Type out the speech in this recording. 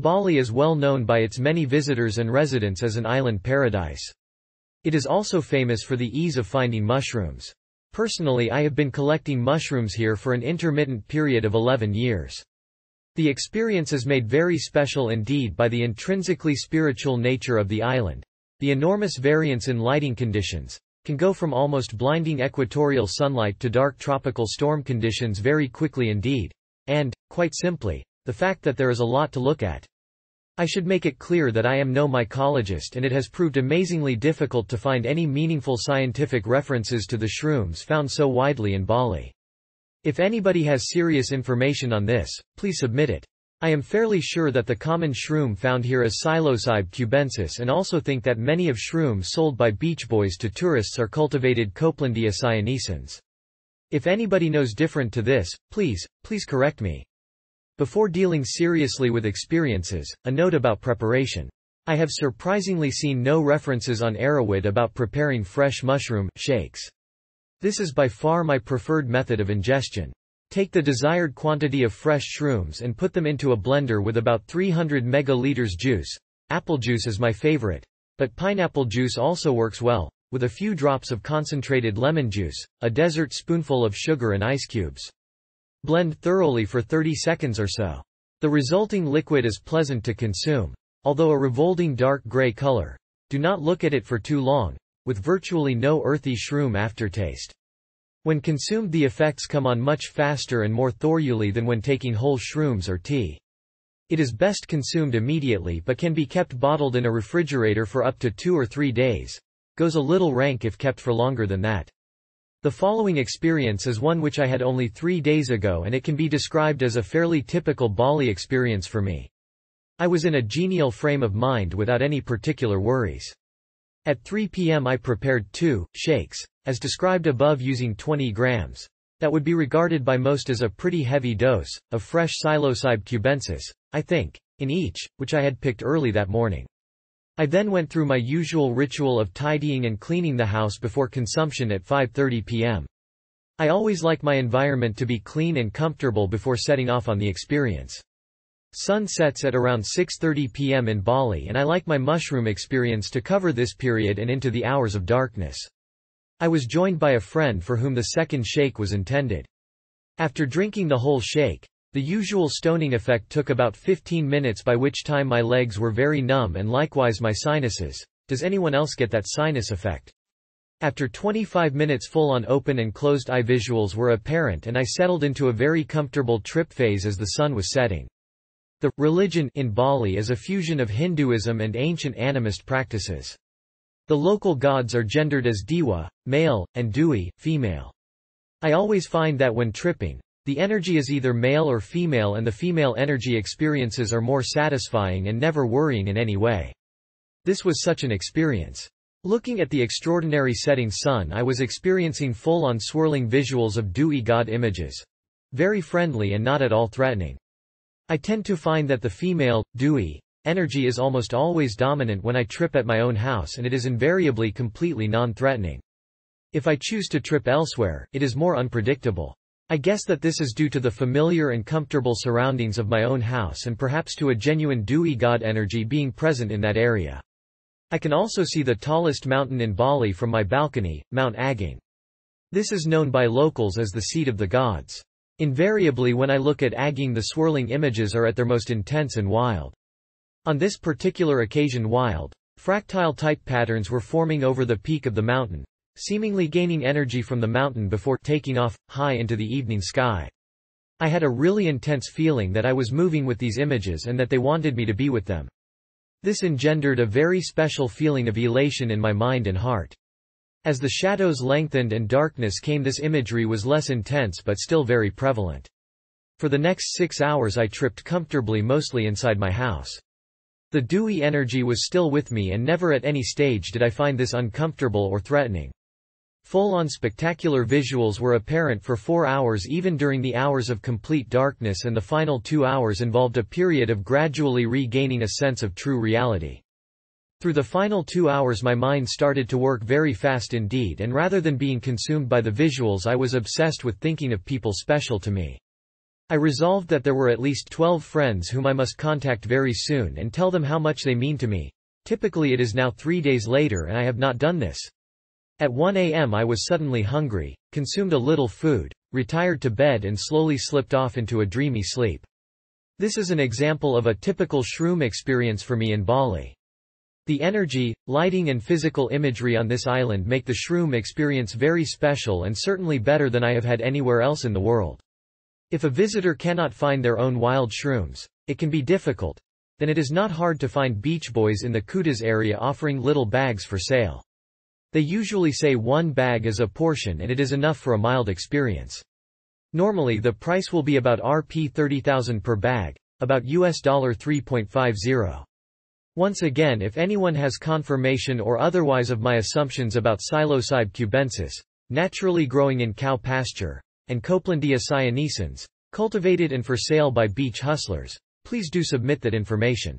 Bali is well known by its many visitors and residents as an island paradise. It is also famous for the ease of finding mushrooms. Personally I have been collecting mushrooms here for an intermittent period of 11 years. The experience is made very special indeed by the intrinsically spiritual nature of the island. The enormous variance in lighting conditions can go from almost blinding equatorial sunlight to dark tropical storm conditions very quickly indeed. And, quite simply, the fact that there is a lot to look at. I should make it clear that I am no mycologist and it has proved amazingly difficult to find any meaningful scientific references to the shrooms found so widely in Bali. If anybody has serious information on this, please submit it. I am fairly sure that the common shroom found here is Psilocybe cubensis and also think that many of shrooms sold by beach boys to tourists are cultivated Coplandia cyanescens. If anybody knows different to this, please, please correct me. Before dealing seriously with experiences, a note about preparation. I have surprisingly seen no references on Arawid about preparing fresh mushroom shakes. This is by far my preferred method of ingestion. Take the desired quantity of fresh shrooms and put them into a blender with about 300 megaliters juice. Apple juice is my favorite, but pineapple juice also works well, with a few drops of concentrated lemon juice, a dessert spoonful of sugar and ice cubes. Blend thoroughly for 30 seconds or so. The resulting liquid is pleasant to consume. Although a revolting dark gray color. Do not look at it for too long, with virtually no earthy shroom aftertaste. When consumed the effects come on much faster and more thoroughly than when taking whole shrooms or tea. It is best consumed immediately but can be kept bottled in a refrigerator for up to two or three days. Goes a little rank if kept for longer than that. The following experience is one which I had only three days ago and it can be described as a fairly typical Bali experience for me. I was in a genial frame of mind without any particular worries. At 3 p.m. I prepared two shakes, as described above using 20 grams. That would be regarded by most as a pretty heavy dose, of fresh psilocybe cubensis, I think, in each, which I had picked early that morning. I then went through my usual ritual of tidying and cleaning the house before consumption at 5.30 p.m. I always like my environment to be clean and comfortable before setting off on the experience. Sun sets at around 6.30 p.m. in Bali and I like my mushroom experience to cover this period and into the hours of darkness. I was joined by a friend for whom the second shake was intended. After drinking the whole shake, the usual stoning effect took about 15 minutes by which time my legs were very numb and likewise my sinuses. Does anyone else get that sinus effect? After 25 minutes full-on open and closed eye visuals were apparent and I settled into a very comfortable trip phase as the sun was setting. The religion in Bali is a fusion of Hinduism and ancient animist practices. The local gods are gendered as Dewa, male, and Dewi female. I always find that when tripping, the energy is either male or female and the female energy experiences are more satisfying and never worrying in any way. This was such an experience. Looking at the extraordinary setting sun I was experiencing full-on swirling visuals of dewy god images. Very friendly and not at all threatening. I tend to find that the female, dewy, energy is almost always dominant when I trip at my own house and it is invariably completely non-threatening. If I choose to trip elsewhere, it is more unpredictable. I guess that this is due to the familiar and comfortable surroundings of my own house and perhaps to a genuine dewy god energy being present in that area. I can also see the tallest mountain in Bali from my balcony, Mount Aging. This is known by locals as the seat of the gods. Invariably when I look at Aging the swirling images are at their most intense and wild. On this particular occasion wild, fractile-type patterns were forming over the peak of the mountain, seemingly gaining energy from the mountain before taking off, high into the evening sky. I had a really intense feeling that I was moving with these images and that they wanted me to be with them. This engendered a very special feeling of elation in my mind and heart. As the shadows lengthened and darkness came this imagery was less intense but still very prevalent. For the next six hours I tripped comfortably mostly inside my house. The dewy energy was still with me and never at any stage did I find this uncomfortable or threatening. Full-on spectacular visuals were apparent for four hours even during the hours of complete darkness and the final two hours involved a period of gradually regaining a sense of true reality. Through the final two hours my mind started to work very fast indeed and rather than being consumed by the visuals I was obsessed with thinking of people special to me. I resolved that there were at least 12 friends whom I must contact very soon and tell them how much they mean to me. Typically it is now three days later and I have not done this. At 1 a.m. I was suddenly hungry, consumed a little food, retired to bed and slowly slipped off into a dreamy sleep. This is an example of a typical shroom experience for me in Bali. The energy, lighting and physical imagery on this island make the shroom experience very special and certainly better than I have had anywhere else in the world. If a visitor cannot find their own wild shrooms, it can be difficult, then it is not hard to find beach boys in the Kutas area offering little bags for sale. They usually say one bag is a portion and it is enough for a mild experience. Normally the price will be about Rp 30,000 per bag, about US dollar 3.50. Once again if anyone has confirmation or otherwise of my assumptions about Psilocybe cubensis, naturally growing in cow pasture, and Coplandia cyanescens, cultivated and for sale by beach hustlers, please do submit that information.